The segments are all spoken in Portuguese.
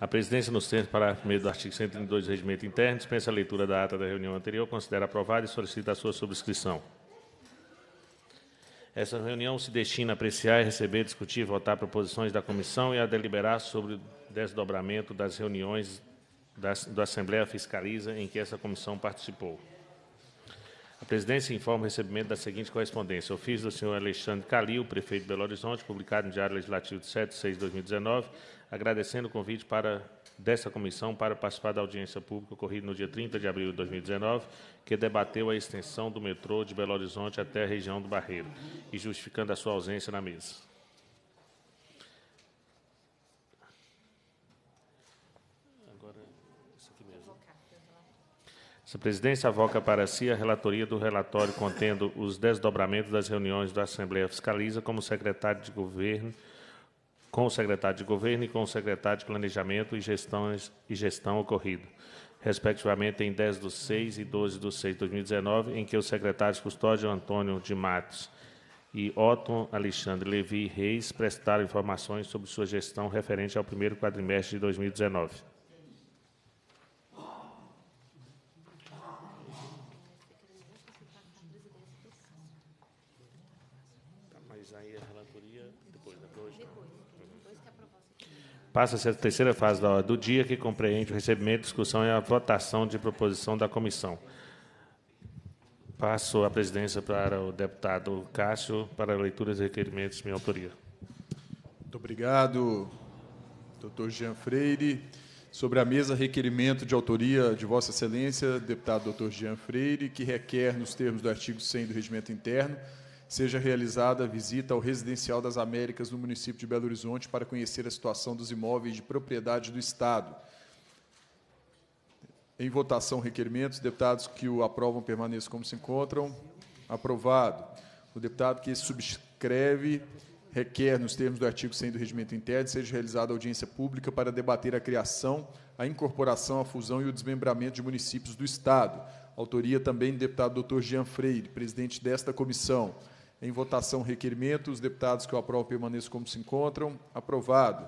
A presidência, nos termos para meio do artigo 132 do Regimento Interno, dispensa a leitura da ata da reunião anterior, considera aprovada e solicita a sua subscrição. Essa reunião se destina a apreciar, receber, discutir, votar proposições da comissão e a deliberar sobre o desdobramento das reuniões da, da Assembleia Fiscaliza em que essa comissão participou. A presidência informa o recebimento da seguinte correspondência. Ofício do senhor Alexandre Calil, prefeito de Belo Horizonte, publicado no Diário Legislativo de 7 de 6 de 2019, agradecendo o convite para, dessa comissão para participar da audiência pública ocorrida no dia 30 de abril de 2019, que debateu a extensão do metrô de Belo Horizonte até a região do Barreiro, e justificando a sua ausência na mesa. Essa presidência avoca para si a relatoria do relatório contendo os desdobramentos das reuniões da Assembleia Fiscaliza como secretário de governo, com o secretário de governo e com o secretário de planejamento e, gestão e gestão ocorrido, respectivamente em 10 de 6 e 12 de 6 de 2019, em que os secretários Custódio Antônio de Matos e Otton Alexandre Levi Reis prestaram informações sobre sua gestão referente ao primeiro quadrimestre de 2019. Passa-se a terceira fase da hora do dia, que compreende o recebimento, discussão e a votação de proposição da comissão. Passo a presidência para o deputado Cássio para leituras e requerimentos de minha autoria. Muito obrigado, doutor Jean Freire. Sobre a mesa, requerimento de autoria de Vossa Excelência, deputado doutor Jean Freire, que requer, nos termos do artigo 100 do Regimento Interno, seja realizada a visita ao Residencial das Américas no município de Belo Horizonte para conhecer a situação dos imóveis de propriedade do Estado. Em votação, requerimentos. Deputados que o aprovam permaneçam como se encontram. Aprovado. O deputado que subscreve requer, nos termos do artigo 100 do Regimento Interno, seja realizada audiência pública para debater a criação, a incorporação, a fusão e o desmembramento de municípios do Estado. Autoria também do deputado Dr. Jean Freire, presidente desta comissão. Em votação, requerimento. Os deputados que o aprovam permaneçam como se encontram. Aprovado.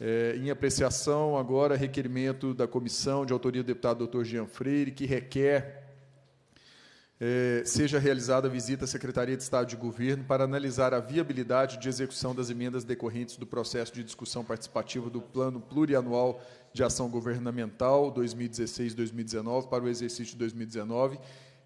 É, em apreciação, agora, requerimento da comissão de autoria do deputado doutor Jean Freire, que requer é, seja realizada a visita à Secretaria de Estado de Governo para analisar a viabilidade de execução das emendas decorrentes do processo de discussão participativa do Plano Plurianual de Ação Governamental 2016-2019 para o exercício de 2019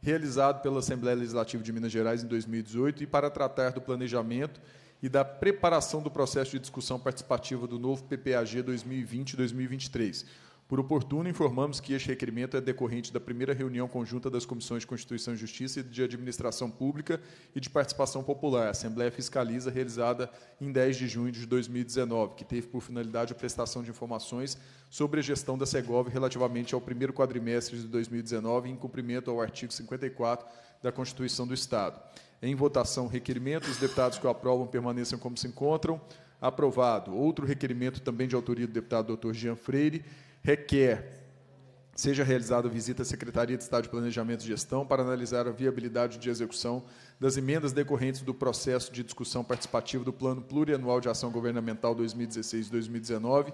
realizado pela Assembleia Legislativa de Minas Gerais em 2018 e para tratar do planejamento e da preparação do processo de discussão participativa do novo PPAG 2020-2023. Por oportuno, informamos que este requerimento é decorrente da primeira reunião conjunta das Comissões de Constituição e Justiça e de Administração Pública e de Participação Popular, Assembleia Fiscaliza, realizada em 10 de junho de 2019, que teve por finalidade a prestação de informações sobre a gestão da Segov relativamente ao primeiro quadrimestre de 2019, em cumprimento ao artigo 54 da Constituição do Estado. Em votação, requerimento. Os deputados que o aprovam permaneçam como se encontram. Aprovado. Outro requerimento também de autoria do deputado Dr. Jean Freire requer seja realizada visita à Secretaria de Estado de Planejamento e Gestão para analisar a viabilidade de execução das emendas decorrentes do processo de discussão participativa do Plano Plurianual de Ação Governamental 2016-2019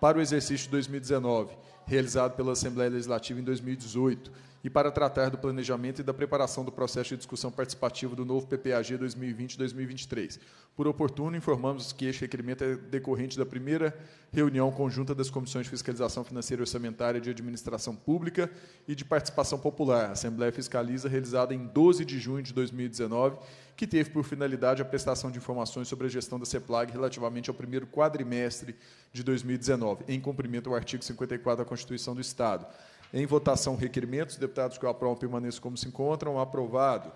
para o exercício 2019, realizado pela Assembleia Legislativa em 2018, e para tratar do planejamento e da preparação do processo de discussão participativa do novo PPAG 2020-2023. Por oportuno, informamos que este requerimento é decorrente da primeira reunião conjunta das Comissões de Fiscalização Financeira e Orçamentária de Administração Pública e de Participação Popular, Assembleia Fiscaliza, realizada em 12 de junho de 2019, que teve por finalidade a prestação de informações sobre a gestão da CEPLAG relativamente ao primeiro quadrimestre de 2019, em cumprimento ao artigo 54 da Constituição do Estado. Em votação, requerimentos. Deputados que o aprovam permaneçam como se encontram. Aprovado.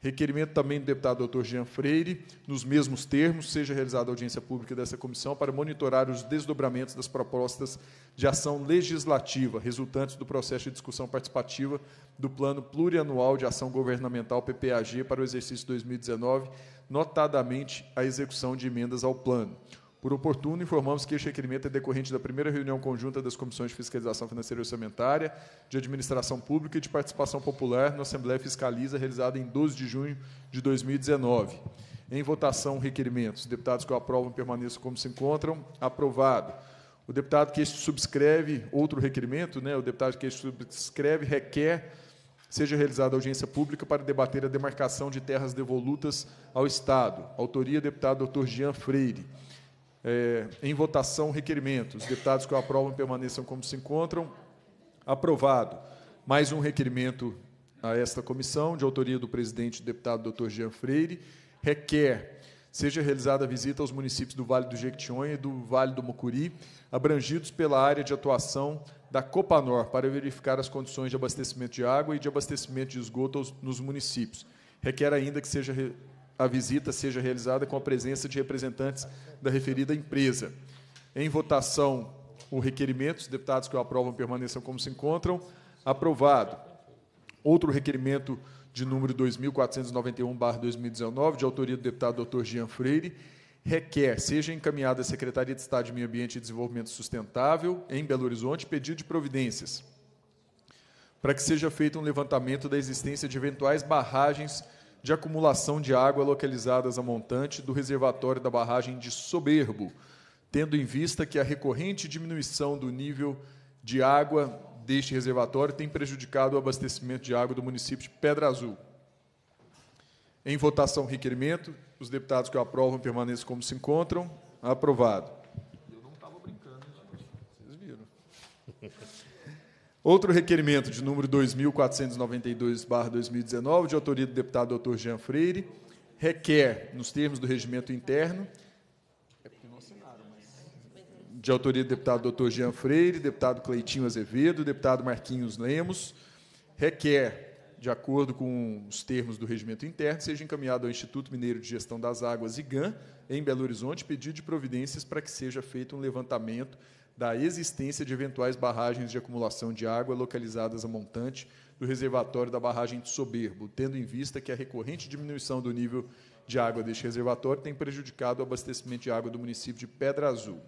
Requerimento também do deputado doutor Jean Freire, nos mesmos termos, seja realizada audiência pública dessa comissão para monitorar os desdobramentos das propostas de ação legislativa resultantes do processo de discussão participativa do Plano Plurianual de Ação Governamental PPAG para o exercício 2019, notadamente a execução de emendas ao plano. Por oportuno, informamos que este requerimento é decorrente da primeira reunião conjunta das Comissões de Fiscalização Financeira e Orçamentária, de Administração Pública e de Participação Popular na Assembleia Fiscaliza, realizada em 12 de junho de 2019. Em votação, requerimentos. Os deputados que o aprovam permaneçam como se encontram. Aprovado. O deputado que este subscreve outro requerimento, né, o deputado que este subscreve requer seja realizada audiência pública para debater a demarcação de terras devolutas ao Estado. Autoria, deputado Dr. Jean Freire é, em votação requerimento. Os deputados que o aprovam permaneçam como se encontram. Aprovado. Mais um requerimento a esta comissão, de autoria do presidente deputado doutor Jean Freire, requer seja realizada visita aos municípios do Vale do Jequitinhonha e do Vale do Mucuri, abrangidos pela área de atuação da Copanor, para verificar as condições de abastecimento de água e de abastecimento de esgoto nos municípios. Requer ainda que seja a visita seja realizada com a presença de representantes da referida empresa. Em votação, o requerimento, os deputados que o aprovam permaneçam como se encontram. Aprovado. Outro requerimento de número 2491-2019, de autoria do deputado Dr. Jean Freire, requer seja encaminhada à Secretaria de Estado de Meio Ambiente e Desenvolvimento Sustentável, em Belo Horizonte, pedido de providências para que seja feito um levantamento da existência de eventuais barragens de acumulação de água localizadas a montante do reservatório da barragem de Soberbo, tendo em vista que a recorrente diminuição do nível de água deste reservatório tem prejudicado o abastecimento de água do município de Pedra Azul. Em votação, requerimento. Os deputados que o aprovam permaneçam como se encontram. Aprovado. Outro requerimento de número 2492-2019, de autoria do deputado doutor Jean Freire, requer, nos termos do regimento interno, de autoria do deputado doutor Jean Freire, deputado Cleitinho Azevedo, deputado Marquinhos Lemos, requer, de acordo com os termos do regimento interno, seja encaminhado ao Instituto Mineiro de Gestão das Águas, IGAN, em Belo Horizonte, pedido de providências para que seja feito um levantamento da existência de eventuais barragens de acumulação de água localizadas a montante do reservatório da barragem de Soberbo, tendo em vista que a recorrente diminuição do nível de água deste reservatório tem prejudicado o abastecimento de água do município de Pedra Azul.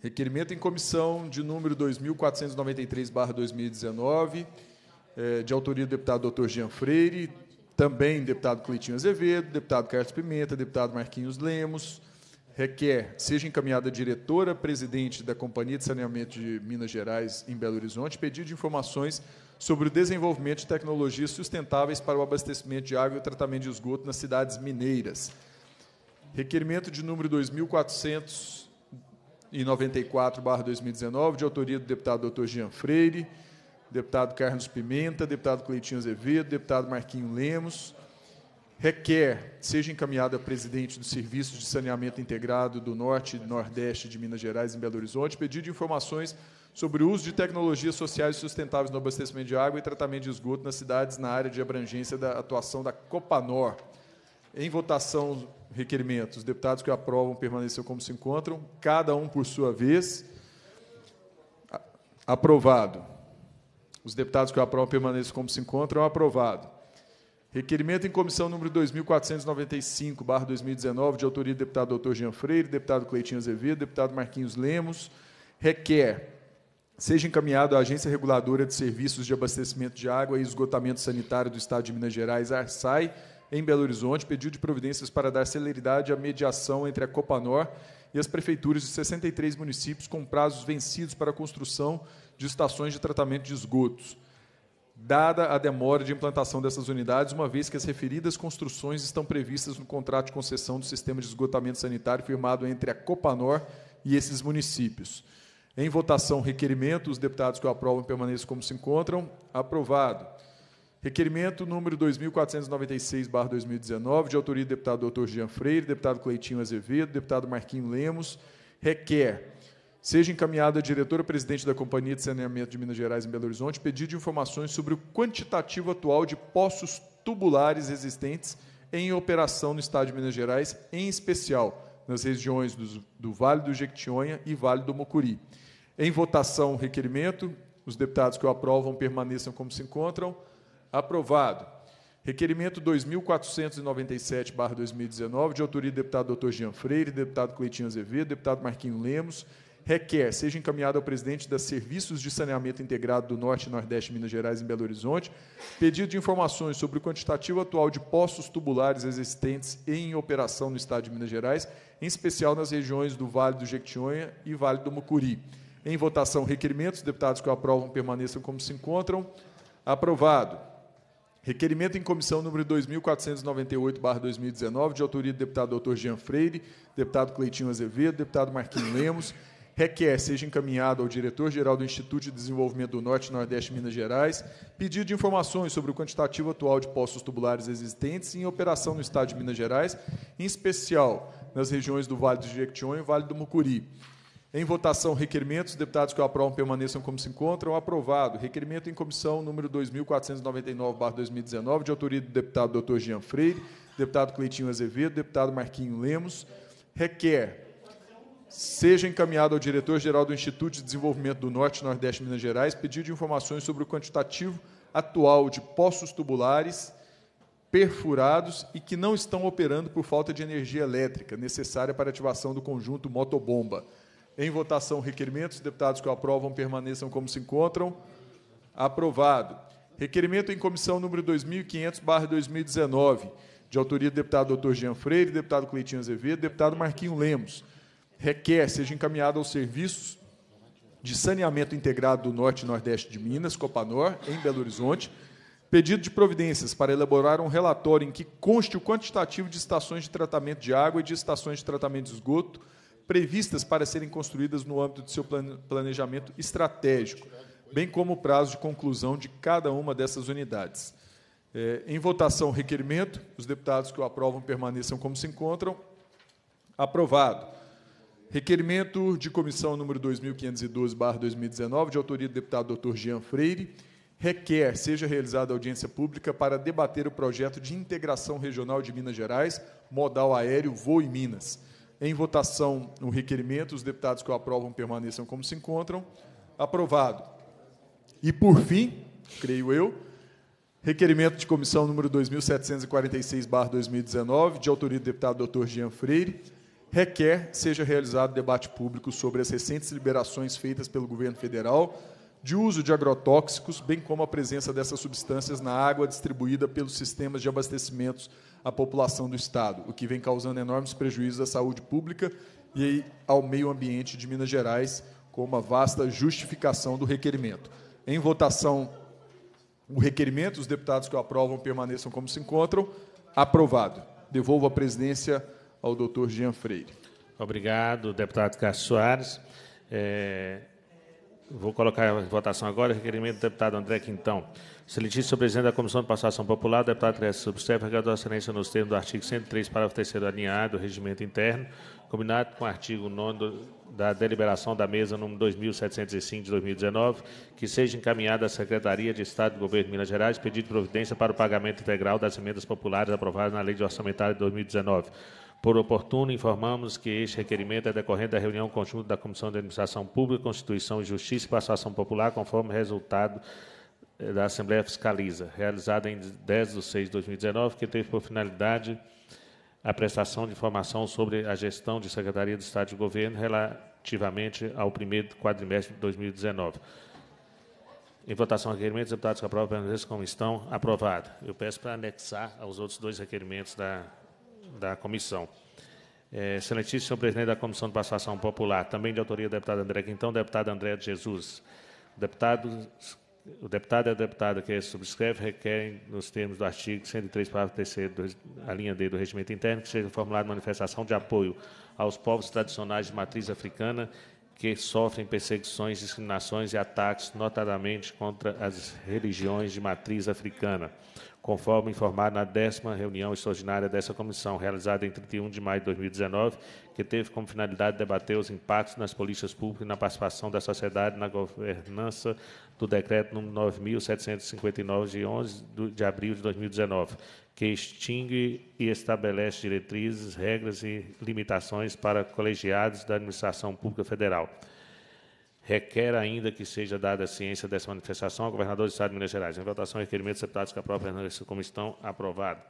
Requerimento em comissão de número 2493-2019, eh, de autoria do deputado doutor Jean Freire, também deputado Cleitinho Azevedo, deputado Carlos Pimenta, deputado Marquinhos Lemos, requer seja encaminhada à diretora presidente da Companhia de Saneamento de Minas Gerais em Belo Horizonte pedido de informações sobre o desenvolvimento de tecnologias sustentáveis para o abastecimento de água e o tratamento de esgoto nas cidades mineiras. Requerimento de número 2494/2019, de autoria do deputado doutor Jean Freire, deputado Carlos Pimenta, deputado Cleitinho Azevedo, deputado Marquinho Lemos, requer seja encaminhado a presidente do Serviço de Saneamento Integrado do Norte e Nordeste de Minas Gerais, em Belo Horizonte, pedido de informações sobre o uso de tecnologias sociais e sustentáveis no abastecimento de água e tratamento de esgoto nas cidades na área de abrangência da atuação da Copanor. Em votação, requerimentos. Os deputados que aprovam permaneçam como se encontram, cada um por sua vez. Aprovado. Os deputados que aprovam permaneçam como se encontram. Aprovado. Requerimento em comissão número 2495/2019, de autoria do deputado Dr. Jean Freire, deputado Cleitinho Azevedo, deputado Marquinhos Lemos, requer seja encaminhado à Agência Reguladora de Serviços de Abastecimento de Água e Esgotamento Sanitário do Estado de Minas Gerais, ARSAI, em Belo Horizonte, pedido de providências para dar celeridade à mediação entre a Copanor e as prefeituras de 63 municípios com prazos vencidos para a construção de estações de tratamento de esgotos dada a demora de implantação dessas unidades, uma vez que as referidas construções estão previstas no contrato de concessão do sistema de esgotamento sanitário firmado entre a Copanor e esses municípios. Em votação, requerimento, os deputados que o aprovam permaneçam como se encontram. Aprovado. Requerimento número 2496-2019, de autoria do deputado Dr. Jean Freire, deputado Cleitinho Azevedo, deputado Marquinho Lemos, requer seja encaminhado à diretora-presidente da Companhia de Saneamento de Minas Gerais em Belo Horizonte pedido de informações sobre o quantitativo atual de poços tubulares existentes em operação no Estado de Minas Gerais, em especial nas regiões do, do Vale do Jequitinhonha e Vale do Mocuri. Em votação, requerimento. Os deputados que o aprovam permaneçam como se encontram. Aprovado. Requerimento 2497-2019, de autoria do deputado Dr. Jean Freire, deputado Cleitinho Azevedo, deputado Marquinho Lemos, requer seja encaminhado ao presidente das Serviços de Saneamento Integrado do Norte e Nordeste de Minas Gerais em Belo Horizonte, pedido de informações sobre o quantitativo atual de poços tubulares existentes em operação no estado de Minas Gerais, em especial nas regiões do Vale do Jequitinhonha e Vale do Mucuri. Em votação, requerimentos, deputados que o aprovam permaneçam como se encontram. Aprovado. Requerimento em comissão número 2498/2019, de autoria do deputado Dr. Jean Freire, deputado Cleitinho Azevedo, deputado Marquinhos Lemos requer seja encaminhado ao diretor-geral do Instituto de Desenvolvimento do Norte e Nordeste Minas Gerais pedido de informações sobre o quantitativo atual de poços tubulares existentes em operação no Estado de Minas Gerais, em especial nas regiões do Vale do Jequitinhonha e Vale do Mucuri. Em votação, requerimentos. Os deputados que o aprovam permaneçam como se encontram. Aprovado. Requerimento em comissão número 2499-2019, de autoria do deputado Dr. Jean Freire, deputado Cleitinho Azevedo, deputado Marquinho Lemos. Requer seja encaminhado ao diretor-geral do Instituto de Desenvolvimento do Norte e Nordeste de Minas Gerais pedido de informações sobre o quantitativo atual de poços tubulares perfurados e que não estão operando por falta de energia elétrica necessária para ativação do conjunto motobomba. Em votação, requerimento. Os deputados que o aprovam permaneçam como se encontram. Aprovado. Requerimento em comissão número 2500/2019, de autoria do deputado doutor Jean Freire, deputado Cleitinho Azevedo, deputado Marquinho Lemos requer seja encaminhado aos serviços de saneamento integrado do Norte e Nordeste de Minas, Copanor, em Belo Horizonte, pedido de providências para elaborar um relatório em que conste o quantitativo de estações de tratamento de água e de estações de tratamento de esgoto previstas para serem construídas no âmbito de seu planejamento estratégico, bem como o prazo de conclusão de cada uma dessas unidades. É, em votação, requerimento. Os deputados que o aprovam permaneçam como se encontram. Aprovado. Requerimento de comissão número 2512/2019, de autoria do deputado Dr. Jean Freire, requer seja realizada audiência pública para debater o projeto de integração regional de Minas Gerais, modal aéreo voo em Minas. Em votação o requerimento, os deputados que o aprovam permaneçam como se encontram. Aprovado. E por fim, creio eu, Requerimento de comissão número 2746/2019, de autoria do deputado Dr. Jean Freire, requer seja realizado debate público sobre as recentes liberações feitas pelo governo federal de uso de agrotóxicos, bem como a presença dessas substâncias na água distribuída pelos sistemas de abastecimentos à população do Estado, o que vem causando enormes prejuízos à saúde pública e ao meio ambiente de Minas Gerais, com uma vasta justificação do requerimento. Em votação, o requerimento, os deputados que o aprovam permaneçam como se encontram. Aprovado. Devolvo a presidência ao doutor Jean Freire. Obrigado, deputado Cássio Soares. É, vou colocar em votação agora o requerimento do deputado André Quintão. Seletício presidente da Comissão de Passação Popular, deputado Cresce Substef, é a excelência nos termos do artigo 103, parágrafo 3 alinhado do regimento interno, combinado com o artigo 9 da deliberação da mesa número 2705 de 2019, que seja encaminhada à Secretaria de Estado do Governo de Minas Gerais pedido de providência para o pagamento integral das emendas populares aprovadas na Lei de Orçamentária de 2019 por oportuno, informamos que este requerimento é decorrente da reunião conjunta da Comissão de Administração Pública, Constituição e Justiça e Participação Popular, conforme resultado eh, da Assembleia Fiscaliza, realizada em 10 de 6 de 2019, que teve por finalidade a prestação de informação sobre a gestão de Secretaria de Estado de Governo relativamente ao primeiro quadrimestre de 2019. Em votação, requerimentos, deputados que aprovam permaneçam como estão. Aprovado. Eu peço para anexar aos outros dois requerimentos da da comissão. É, excelentíssimo presidente da Comissão de Passação Popular, também de autoria do deputado André Quintão, deputado André de Jesus. Deputado, o deputado e a deputada que subscreve requerem, nos termos do artigo 103, parágrafo 3 a linha D do regimento interno, que seja formulada manifestação de apoio aos povos tradicionais de matriz africana que sofrem perseguições, discriminações e ataques, notadamente contra as religiões de matriz africana, conforme informado na décima reunião extraordinária dessa comissão, realizada em 31 de maio de 2019, que teve como finalidade debater os impactos nas políticas públicas e na participação da sociedade na governança do decreto nº 9.759, de 11 de abril de 2019, que extingue e estabelece diretrizes, regras e limitações para colegiados da administração pública federal requer ainda que seja dada a ciência dessa manifestação ao governador do Estado de Minas Gerais. Em votação, requerimento dos deputados que aprovam como estão aprovado.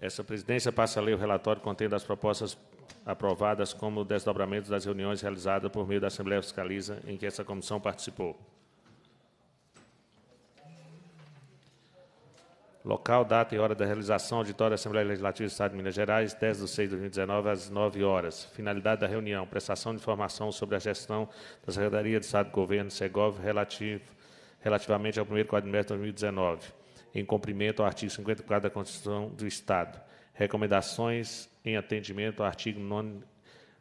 Essa presidência passa a ler o relatório contendo as propostas aprovadas como desdobramentos das reuniões realizadas por meio da Assembleia Fiscaliza em que essa comissão participou. Local, data e hora da realização, auditório da Assembleia Legislativa do Estado de Minas Gerais, 10 de 6 de 2019, às 9 horas. Finalidade da reunião, prestação de informação sobre a gestão da Secretaria de Estado do Governo, Segov, relativo, relativamente ao primeiro quadrimestre de 2019, em cumprimento ao artigo 54 da Constituição do Estado. Recomendações em atendimento ao artigo 9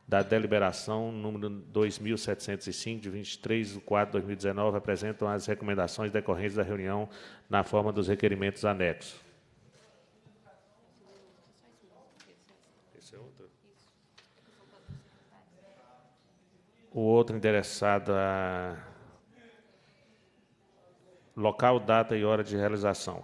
da deliberação número 2705 de 23 de 4 de 2019 apresentam as recomendações decorrentes da reunião na forma dos requerimentos anexos. O outro interessado a local, data e hora de realização.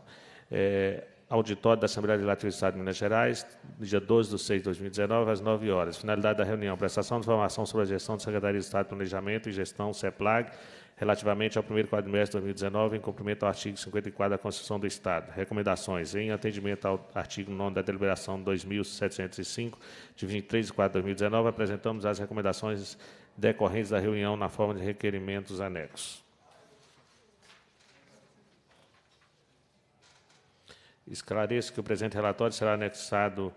É, auditório da Assembleia Legislativa do Estado de Minas Gerais, dia 12 de 6 de 2019, às 9 horas. Finalidade da reunião, prestação de informação sobre a gestão da Secretaria de Estado de Planejamento e Gestão, CEPLAG, relativamente ao primeiro quadrimestre de 2019, em cumprimento ao artigo 54 da Constituição do Estado. Recomendações, em atendimento ao artigo 9 da Deliberação 2.705, de 23 de 4 de 2019, apresentamos as recomendações decorrentes da reunião na forma de requerimentos anexos. Esclareço que o presente relatório será anexado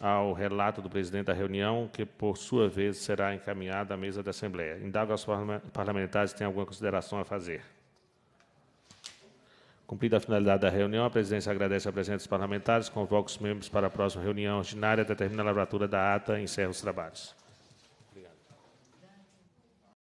ao relato do presidente da reunião, que, por sua vez, será encaminhado à mesa da Assembleia. Indago aos parlamentares se têm alguma consideração a fazer. Cumprida a finalidade da reunião, a presidência agradece a presença dos parlamentares, convoca os membros para a próxima reunião ordinária, determina a lavratura da ata e encerra os trabalhos.